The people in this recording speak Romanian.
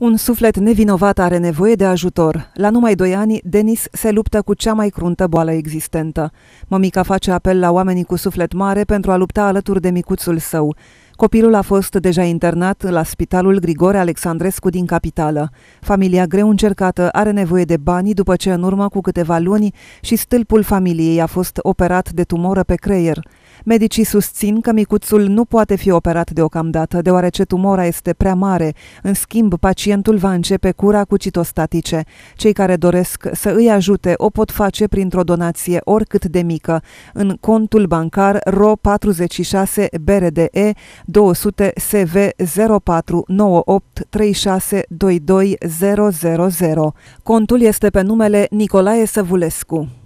Un suflet nevinovat are nevoie de ajutor. La numai doi ani, Denis se luptă cu cea mai cruntă boală existentă. Mămica face apel la oamenii cu suflet mare pentru a lupta alături de micuțul său. Copilul a fost deja internat la Spitalul Grigore Alexandrescu din capitală. Familia greu încercată are nevoie de bani după ce în urmă cu câteva luni și stâlpul familiei a fost operat de tumoră pe creier. Medicii susțin că micuțul nu poate fi operat deocamdată, deoarece tumora este prea mare. În schimb, pacientul va începe cura cu citostatice. Cei care doresc să îi ajute o pot face printr-o donație oricât de mică în contul bancar ro 46 BRDE 200 SV 0498362200. Contul este pe numele Nicolae Săvulescu.